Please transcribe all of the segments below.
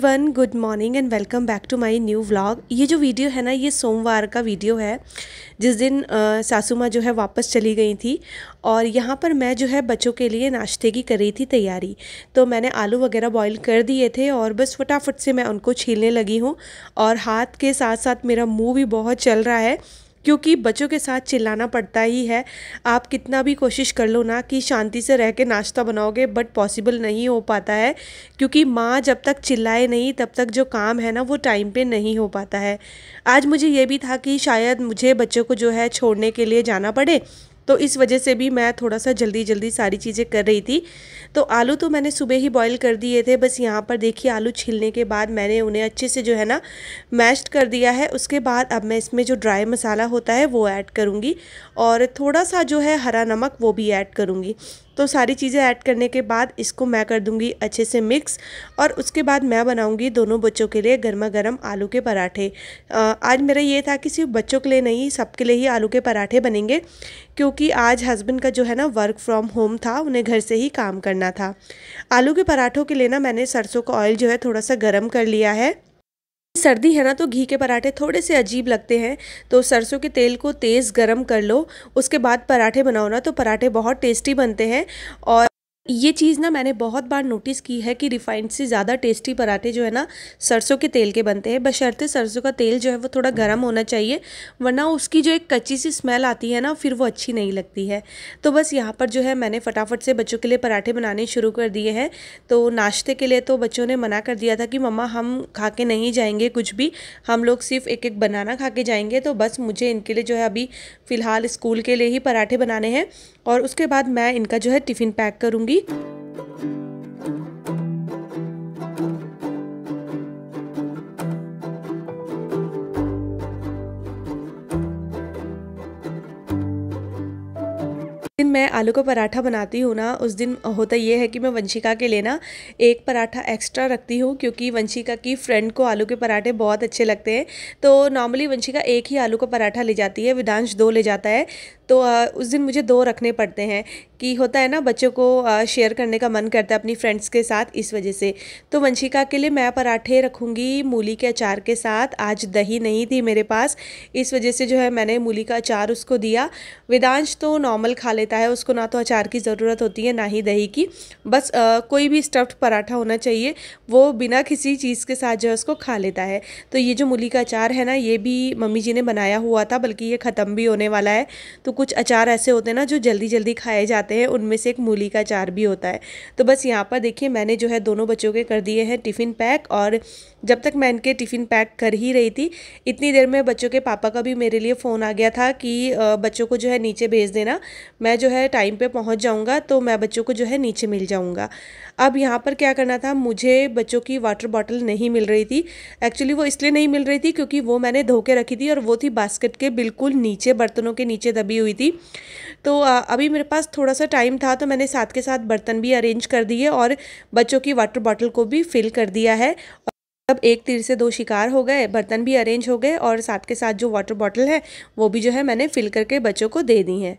everyone good morning and welcome back to my new vlog ये जो video है ना ये सोमवार का वीडियो है जिस दिन सासू माँ जो है वापस चली गई थी और यहाँ पर मैं जो है बच्चों के लिए नाश्ते की कर रही थी तैयारी तो मैंने आलू वगैरह बॉईल कर दिए थे और बस फटाफट से मैं उनको छीलने लगी हूँ और हाथ के साथ साथ मेरा मुँह भी बहुत चल रहा है क्योंकि बच्चों के साथ चिल्लाना पड़ता ही है आप कितना भी कोशिश कर लो ना कि शांति से रह के नाश्ता बनाओगे बट पॉसिबल नहीं हो पाता है क्योंकि माँ जब तक चिल्लाए नहीं तब तक जो काम है ना वो टाइम पे नहीं हो पाता है आज मुझे ये भी था कि शायद मुझे बच्चों को जो है छोड़ने के लिए जाना पड़े तो इस वजह से भी मैं थोड़ा सा जल्दी जल्दी सारी चीज़ें कर रही थी तो आलू तो मैंने सुबह ही बॉईल कर दिए थे बस यहाँ पर देखिए आलू छीलने के बाद मैंने उन्हें अच्छे से जो है ना मैश्ड कर दिया है उसके बाद अब मैं इसमें जो ड्राई मसाला होता है वो ऐड करूँगी और थोड़ा सा जो है हरा नमक वो भी ऐड करूँगी तो सारी चीज़ें ऐड करने के बाद इसको मैं कर दूँगी अच्छे से मिक्स और उसके बाद मैं बनाऊँगी दोनों बच्चों के लिए गर्मा गर्म आलू के पराठे आज मेरा ये था कि सिर्फ बच्चों के लिए नहीं सबके लिए ही आलू के पराठे बनेंगे क्योंकि आज हस्बैंड का जो है ना वर्क फ्रॉम होम था उन्हें घर से ही काम करना था आलू के पराठों के लिए ना मैंने सरसों का ऑयल जो है थोड़ा सा गर्म कर लिया है सर्दी है ना तो घी के पराठे थोड़े से अजीब लगते हैं तो सरसों के तेल को तेज़ गरम कर लो उसके बाद पराठे बनाओ ना तो पराठे बहुत टेस्टी बनते हैं और ये चीज़ ना मैंने बहुत बार नोटिस की है कि रिफाइंड से ज़्यादा टेस्टी पराठे जो है ना सरसों के तेल के बनते हैं बशर्ते सरसों का तेल जो है वो थोड़ा गर्म होना चाहिए वरना उसकी जो एक कच्ची सी स्मेल आती है ना फिर वो अच्छी नहीं लगती है तो बस यहाँ पर जो है मैंने फटाफट से बच्चों के लिए पराठे बनाने शुरू कर दिए हैं तो नाश्ते के लिए तो बच्चों ने मना कर दिया था कि मम्मा हम खा के नहीं जाएंगे कुछ भी हम लोग सिर्फ एक एक बनाना खा के जाएंगे तो बस मुझे इनके लिए जो है अभी फ़िलहाल स्कूल के लिए ही पराठे बनाने हैं और उसके बाद मैं इनका जो है टिफ़िन पैक करूंगी दिन मैं आलू का पराठा बनाती हूँ ना उस दिन होता यह है कि मैं वंशिका के लेना एक पराठा एक्स्ट्रा रखती हूँ क्योंकि वंशिका की फ्रेंड को आलू के पराठे बहुत अच्छे लगते हैं तो नॉर्मली वंशिका एक ही आलू का पराठा ले जाती है विदांश दो ले जाता है तो उस दिन मुझे दो रखने पड़ते हैं कि होता है ना बच्चों को शेयर करने का मन करता है अपनी फ्रेंड्स के साथ इस वजह से तो वंशिका के लिए मैं पराठे रखूँगी मूली के अचार के साथ आज दही नहीं थी मेरे पास इस वजह से जो है मैंने मूली का अचार उसको दिया वेदांश तो नॉर्मल खा लेता है उसको ना तो अचार की ज़रूरत होती है ना ही दही की बस आ, कोई भी स्टफ्ड पराठा होना चाहिए वो बिना किसी चीज़ के साथ जो है उसको खा लेता है तो ये जो मूली का अचार है ना ये भी मम्मी जी ने बनाया हुआ था बल्कि ये ख़त्म भी होने वाला है तो कुछ अचार ऐसे होते हैं ना जो जल्दी जल्दी खाए जाते हैं उनमें से एक मूली का अचार भी होता है तो बस यहाँ पर देखिए मैंने जो है दोनों बच्चों के कर दिए हैं टिफ़िन पैक और जब तक मैं इनके टिफ़िन पैक कर ही रही थी इतनी देर में बच्चों के पापा का भी मेरे लिए फ़ोन आ गया था कि बच्चों को जो है नीचे भेज देना मैं जो है टाइम पर पहुँच जाऊँगा तो मैं बच्चों को जो है नीचे मिल जाऊँगा अब यहाँ पर क्या करना था मुझे बच्चों की वाटर बॉटल नहीं मिल रही थी एक्चुअली वो इसलिए नहीं मिल रही थी क्योंकि वो मैंने धो के रखी थी और वो थी बास्केट के बिल्कुल नीचे बर्तनों के नीचे दबी हुई हुई थी तो अभी मेरे पास थोड़ा सा टाइम था तो मैंने साथ के साथ बर्तन भी अरेंज कर दिए और बच्चों की वाटर बॉटल को भी फिल कर दिया है अब एक तीर से दो शिकार हो गए बर्तन भी अरेंज हो गए और साथ के साथ जो वाटर बॉटल है वो भी जो है मैंने फिल करके बच्चों को दे दी है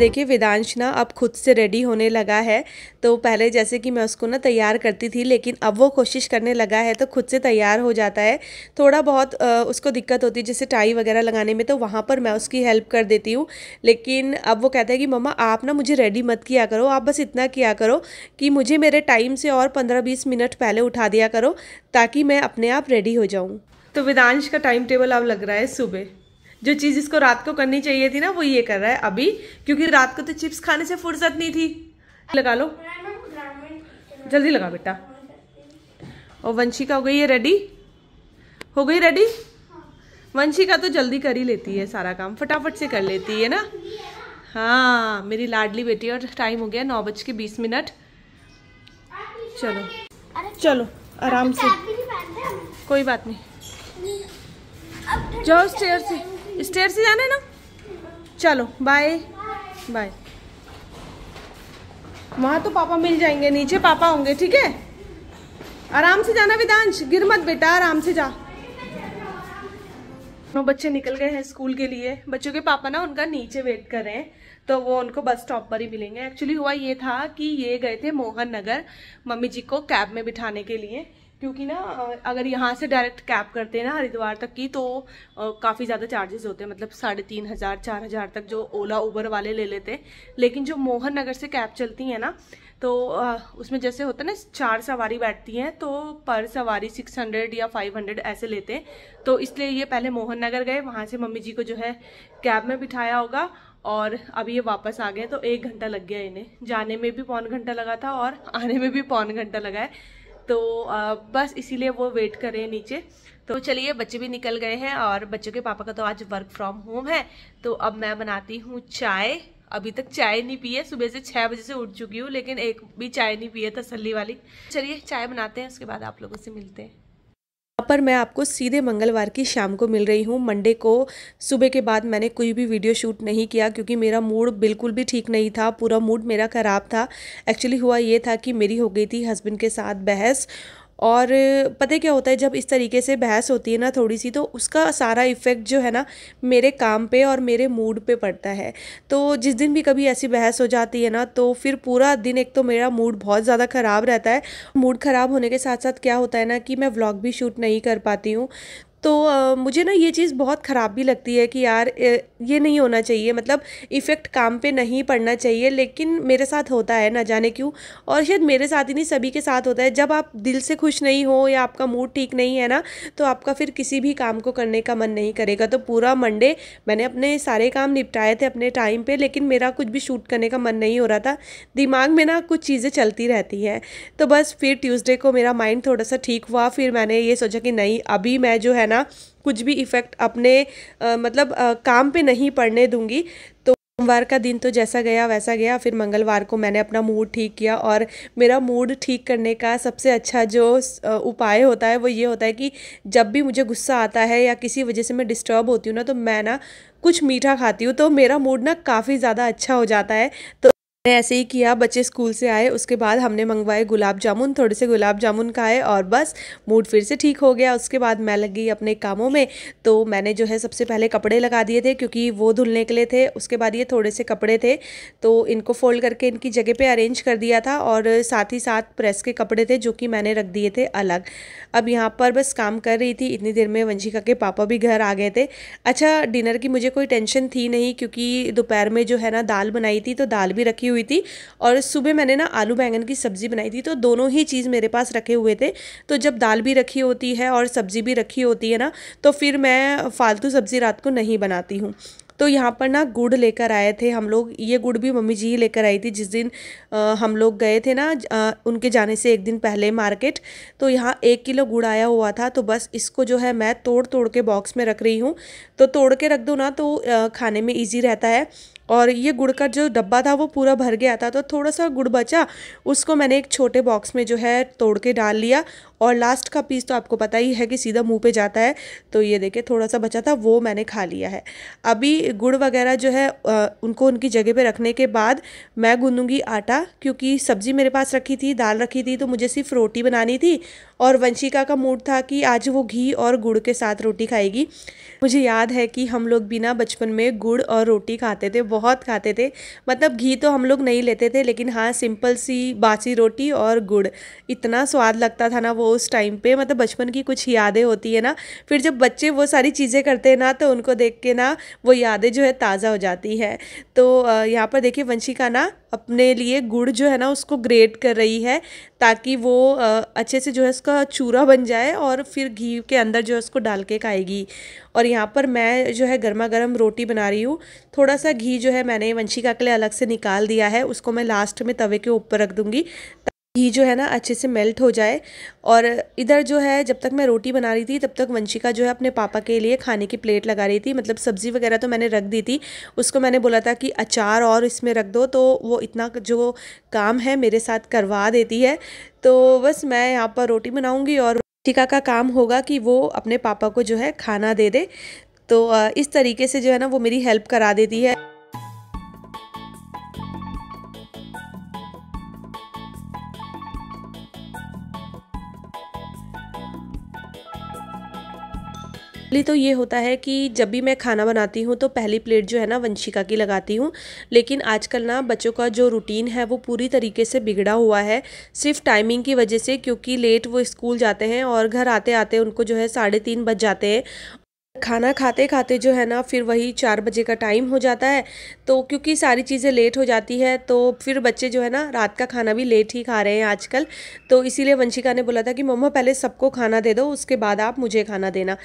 देखिए वेदांश ना अब खुद से रेडी होने लगा है तो पहले जैसे कि मैं उसको ना तैयार करती थी लेकिन अब वो कोशिश करने लगा है तो खुद से तैयार हो जाता है थोड़ा बहुत उसको दिक्कत होती है जैसे टाई वगैरह लगाने में तो वहाँ पर मैं उसकी हेल्प कर देती हूँ लेकिन अब वो कहता है कि मम्मा आप ना मुझे रेडी मत किया करो आप बस इतना किया करो कि मुझे मेरे टाइम से और पंद्रह बीस मिनट पहले उठा दिया करो ताकि मैं अपने आप रेडी हो जाऊँ तो वेदांश का टाइम टेबल अब लग रहा है सुबह जो चीज़ इसको रात को करनी चाहिए थी ना वो ये कर रहा है अभी क्योंकि रात को तो चिप्स खाने से फुर्सत नहीं थी लगा लो जल्दी लगा बेटा और वंशिका हो गई है रेडी हो गई रेडी वंशिका तो जल्दी कर ही लेती है सारा काम फटाफट से कर लेती है ना हाँ मेरी लाडली बेटी और टाइम हो गया नौ बज के बीस मिनट चलो चलो आराम से कोई बात नहीं जाओ स्टेयर से स्टेयर से जाना है ना चलो बाय बाय वहाँ तो पापा मिल जाएंगे नीचे पापा होंगे ठीक है आराम से जाना विदांश गिर मत बेटा आराम से जा दोनों बच्चे निकल गए हैं स्कूल के लिए बच्चों के पापा ना उनका नीचे वेट कर रहे हैं तो वो उनको बस स्टॉप पर ही मिलेंगे एक्चुअली हुआ ये था कि ये गए थे मोहन नगर मम्मी जी को कैब में बिठाने के लिए क्योंकि ना अगर यहाँ से डायरेक्ट कैब करते हैं ना हरिद्वार तक की तो काफ़ी ज़्यादा चार्जेस होते हैं मतलब साढ़े तीन हज़ार चार हज़ार तक जो ओला उबर वाले ले लेते हैं लेकिन जो मोहन नगर से कैब चलती है ना तो उसमें जैसे होता है ना चार सवारी बैठती हैं तो पर सवारी सिक्स हंड्रेड या फाइव हंड्रेड ऐसे लेते हैं तो इसलिए ये पहले मोहन नगर गए वहाँ से मम्मी जी को जो है कैब में बिठाया होगा और अभी ये वापस आ गए तो एक घंटा लग गया इन्हें जाने में भी पौन घंटा लगा था और आने में भी पौन घंटा लगा है तो आ, बस इसीलिए वो वेट कर रहे हैं नीचे तो चलिए बच्चे भी निकल गए हैं और बच्चों के पापा का तो आज वर्क फ्रॉम होम है तो अब मैं बनाती हूँ चाय अभी तक चाय नहीं पी है सुबह से छः बजे से उठ चुकी हूँ लेकिन एक भी चाय नहीं पी है तसली वाली चलिए चाय बनाते हैं उसके बाद आप लोगों से मिलते हैं यहाँ पर मैं आपको सीधे मंगलवार की शाम को मिल रही हूँ मंडे को सुबह के बाद मैंने कोई भी वीडियो शूट नहीं किया क्योंकि मेरा मूड बिल्कुल भी ठीक नहीं था पूरा मूड मेरा ख़राब था एक्चुअली हुआ ये था कि मेरी हो गई थी हस्बैंड के साथ बहस और पता है क्या होता है जब इस तरीके से बहस होती है ना थोड़ी सी तो उसका सारा इफ़ेक्ट जो है ना मेरे काम पे और मेरे मूड पे पड़ता है तो जिस दिन भी कभी ऐसी बहस हो जाती है ना तो फिर पूरा दिन एक तो मेरा मूड बहुत ज़्यादा ख़राब रहता है मूड ख़राब होने के साथ साथ क्या होता है ना कि मैं व्लॉग भी शूट नहीं कर पाती हूँ तो आ, मुझे ना ये चीज़ बहुत ख़राब भी लगती है कि यार ये नहीं होना चाहिए मतलब इफ़ेक्ट काम पे नहीं पड़ना चाहिए लेकिन मेरे साथ होता है ना जाने क्यों और शायद मेरे साथ ही नहीं सभी के साथ होता है जब आप दिल से खुश नहीं हो या आपका मूड ठीक नहीं है ना तो आपका फिर किसी भी काम को करने का मन नहीं करेगा तो पूरा मंडे मैंने अपने सारे काम निपटाए थे अपने टाइम पर लेकिन मेरा कुछ भी शूट करने का मन नहीं हो रहा था दिमाग में ना कुछ चीज़ें चलती रहती हैं तो बस फिर ट्यूज़डे को मेरा माइंड थोड़ा सा ठीक हुआ फिर मैंने ये सोचा कि नहीं अभी मैं जो है ना कुछ भी इफ़ेक्ट अपने आ, मतलब आ, काम पे नहीं पड़ने दूंगी तो सोमवार का दिन तो जैसा गया वैसा गया फिर मंगलवार को मैंने अपना मूड ठीक किया और मेरा मूड ठीक करने का सबसे अच्छा जो उपाय होता है वो ये होता है कि जब भी मुझे गुस्सा आता है या किसी वजह से मैं डिस्टर्ब होती हूँ ना तो मैं ना कुछ मीठा खाती हूँ तो मेरा मूड ना काफ़ी ज़्यादा अच्छा हो जाता है तो मैंने ऐसे ही किया बच्चे स्कूल से आए उसके बाद हमने मंगवाए गुलाब जामुन थोड़े से गुलाब जामुन खाए और बस मूड फिर से ठीक हो गया उसके बाद मैं लग गई अपने कामों में तो मैंने जो है सबसे पहले कपड़े लगा दिए थे क्योंकि वो धुलने के लिए थे उसके बाद ये थोड़े से कपड़े थे तो इनको फोल्ड करके इनकी जगह पर अरेंज कर दिया था और साथ ही साथ प्रेस के कपड़े थे जो कि मैंने रख दिए थे अलग अब यहाँ पर बस काम कर रही थी इतनी देर में वंशिका के पापा भी घर आ गए थे अच्छा डिनर की मुझे कोई टेंशन थी नहीं क्योंकि दोपहर में जो है ना दाल बनाई थी तो दाल भी रखी हुई थी और सुबह मैंने ना आलू बैंगन की सब्ज़ी बनाई थी तो दोनों ही चीज़ मेरे पास रखे हुए थे तो जब दाल भी रखी होती है और सब्ज़ी भी रखी होती है ना तो फिर मैं फालतू सब्ज़ी रात को नहीं बनाती हूँ तो यहाँ पर ना गुड़ लेकर आए थे हम लोग ये गुड़ भी मम्मी जी ही लेकर आई थी जिस दिन आ, हम लोग गए थे ना आ, उनके जाने से एक दिन पहले मार्केट तो यहाँ एक किलो गुड़ आया हुआ था तो बस इसको जो है मैं तोड़ तोड़ के बॉक्स में रख रही हूँ तो तोड़ के रख दो ना तो आ, खाने में ईजी रहता है और ये गुड़ का जो डब्बा था वो पूरा भर गया था तो थोड़ा सा गुड़ बचा उसको मैंने एक छोटे बॉक्स में जो है तोड़ के डाल लिया और लास्ट का पीस तो आपको पता ही है कि सीधा मुंह पे जाता है तो ये देखिए थोड़ा सा बचा था वो मैंने खा लिया है अभी गुड़ वगैरह जो है उनको उनकी जगह पे रखने के बाद मैं गूंदूँगी आटा क्योंकि सब्ज़ी मेरे पास रखी थी दाल रखी थी तो मुझे सिर्फ रोटी बनानी थी और वंशिका का मूड था कि आज वो घी और गुड़ के साथ रोटी खाएगी मुझे याद है कि हम लोग बिना बचपन में गुड़ और रोटी खाते थे बहुत खाते थे मतलब घी तो हम लोग नहीं लेते थे लेकिन हाँ सिंपल सी बासी रोटी और गुड़ इतना स्वाद लगता था ना वो उस टाइम पे मतलब बचपन की कुछ यादें होती है ना फिर जब बच्चे वो सारी चीज़ें करते हैं ना तो उनको देख के ना वो यादें जो है ताज़ा हो जाती है तो यहाँ पर देखिए वंशिका ना अपने लिए गुड़ जो है ना उसको ग्रेट कर रही है ताकि वो अच्छे से जो है उसका चूरा बन जाए और फिर घी के अंदर जो है उसको डाल के खाएगी और यहाँ पर मैं जो है गर्मा गर्म रोटी बना रही हूँ थोड़ा सा घी जो है मैंने वंशिका के लिए अलग से निकाल दिया है उसको मैं लास्ट में तवे के ऊपर रख दूँगी घी जो है ना अच्छे से मेल्ट हो जाए और इधर जो है जब तक मैं रोटी बना रही थी तब तक वंशिका जो है अपने पापा के लिए खाने की प्लेट लगा रही थी मतलब सब्ज़ी वगैरह तो मैंने रख दी थी उसको मैंने बोला था कि अचार और इसमें रख दो तो वो इतना जो काम है मेरे साथ करवा देती है तो बस मैं यहाँ पर रोटी बनाऊँगी और वंशिका का काम होगा कि वो अपने पापा को जो है खाना दे दे तो इस तरीके से जो है ना वो मेरी हेल्प करा देती है पहले तो ये होता है कि जब भी मैं खाना बनाती हूँ तो पहली प्लेट जो है ना वंशिका की लगाती हूँ लेकिन आजकल ना बच्चों का जो रूटीन है वो पूरी तरीके से बिगड़ा हुआ है सिर्फ टाइमिंग की वजह से क्योंकि लेट वो स्कूल जाते हैं और घर आते आते उनको जो है साढ़े तीन बज जाते हैं खाना खाते खाते जो है ना फिर वही चार बजे का टाइम हो जाता है तो क्योंकि सारी चीज़ें लेट हो जाती है तो फिर बच्चे जो है ना रात का खाना भी लेट ही खा रहे हैं आजकल तो इसीलिए वंशिका ने बोला था कि मम्मा पहले सबको खाना दे दो उसके बाद आप मुझे खाना देना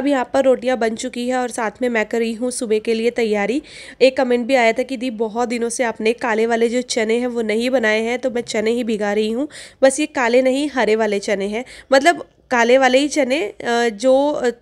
अब यहाँ पर रोटियाँ बन चुकी है और साथ में मैं कर रही हूँ सुबह के लिए तैयारी एक कमेंट भी आया था कि दी बहुत दिनों से आपने काले वाले जो चने हैं वो नहीं बनाए हैं तो मैं चने ही भिगा रही हूँ बस ये काले नहीं हरे वाले चने हैं मतलब काले वाले ही चने जो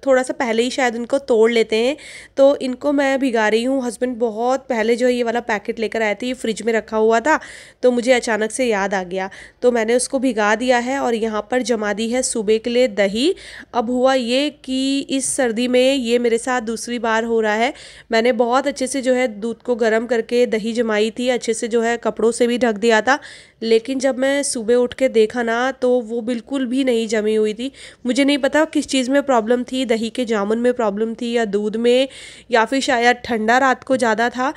थोड़ा सा पहले ही शायद उनको तोड़ लेते हैं तो इनको मैं भिगा रही हूँ हस्बैंड बहुत पहले जो ये वाला पैकेट लेकर आए थे ये फ्रिज में रखा हुआ था तो मुझे अचानक से याद आ गया तो मैंने उसको भिगा दिया है और यहाँ पर जमा दी है सुबह के लिए दही अब हुआ ये कि इस सर्दी में ये मेरे साथ दूसरी बार हो रहा है मैंने बहुत अच्छे से जो है दूध को गर्म करके दही जमाई थी अच्छे से जो है कपड़ों से भी ढक दिया था लेकिन जब मैं सुबह उठ के देखा ना तो वो बिल्कुल भी नहीं जमी हुई थी मुझे नहीं पता किस चीज़ में प्रॉब्लम थी दही के जामुन में प्रॉब्लम थी या दूध में या फिर शायद ठंडा रात को ज़्यादा था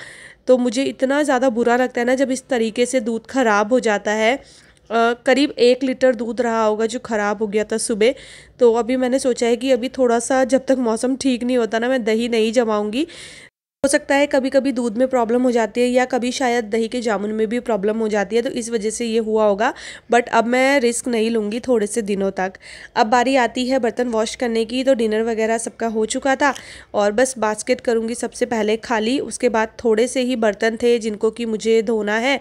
तो मुझे इतना ज़्यादा बुरा लगता है ना जब इस तरीके से दूध ख़राब हो जाता है करीब एक लीटर दूध रहा होगा जो ख़राब हो गया था सुबह तो अभी मैंने सोचा है कि अभी थोड़ा सा जब तक मौसम ठीक नहीं होता ना मैं दही नहीं जमाऊंगी हो सकता है कभी कभी दूध में प्रॉब्लम हो जाती है या कभी शायद दही के जामुन में भी प्रॉब्लम हो जाती है तो इस वजह से ये हुआ होगा बट अब मैं रिस्क नहीं लूँगी थोड़े से दिनों तक अब बारी आती है बर्तन वॉश करने की तो डिनर वगैरह सबका हो चुका था और बस बास्केट करूँगी सबसे पहले खाली उसके बाद थोड़े से ही बर्तन थे जिनको कि मुझे धोना है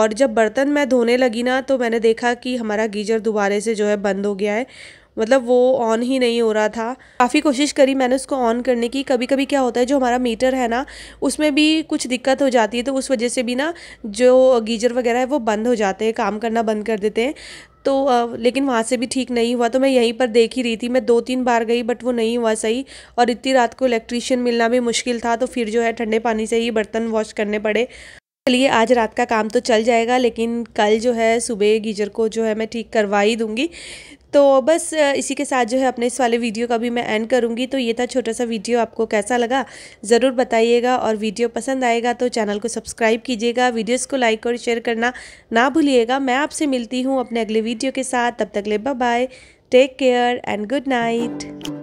और जब बर्तन मैं धोने लगी ना तो मैंने देखा कि हमारा गीजर दोबारे से जो है बंद हो गया है मतलब वो ऑन ही नहीं हो रहा था काफ़ी कोशिश करी मैंने उसको ऑन करने की कभी कभी क्या होता है जो हमारा मीटर है ना उसमें भी कुछ दिक्कत हो जाती है तो उस वजह से भी ना जो गीजर वगैरह है वो बंद हो जाते हैं काम करना बंद कर देते हैं तो आ, लेकिन वहाँ से भी ठीक नहीं हुआ तो मैं यहीं पर देख ही रही थी मैं दो तीन बार गई बट वो नहीं हुआ सही और इतनी रात को इलेक्ट्रीशियन मिलना भी मुश्किल था तो फिर जो है ठंडे पानी से ही बर्तन वॉश करने पड़े चलिए आज रात का काम तो चल जाएगा लेकिन कल जो है सुबह गीजर को जो है मैं ठीक करवा ही दूँगी तो बस इसी के साथ जो है अपने इस वाले वीडियो का भी मैं एंड करूँगी तो ये था छोटा सा वीडियो आपको कैसा लगा ज़रूर बताइएगा और वीडियो पसंद आएगा तो चैनल को सब्सक्राइब कीजिएगा वीडियोज़ को लाइक और शेयर करना ना भूलिएगा मैं आपसे मिलती हूँ अपने अगले वीडियो के साथ तब तक ले bye take care and good night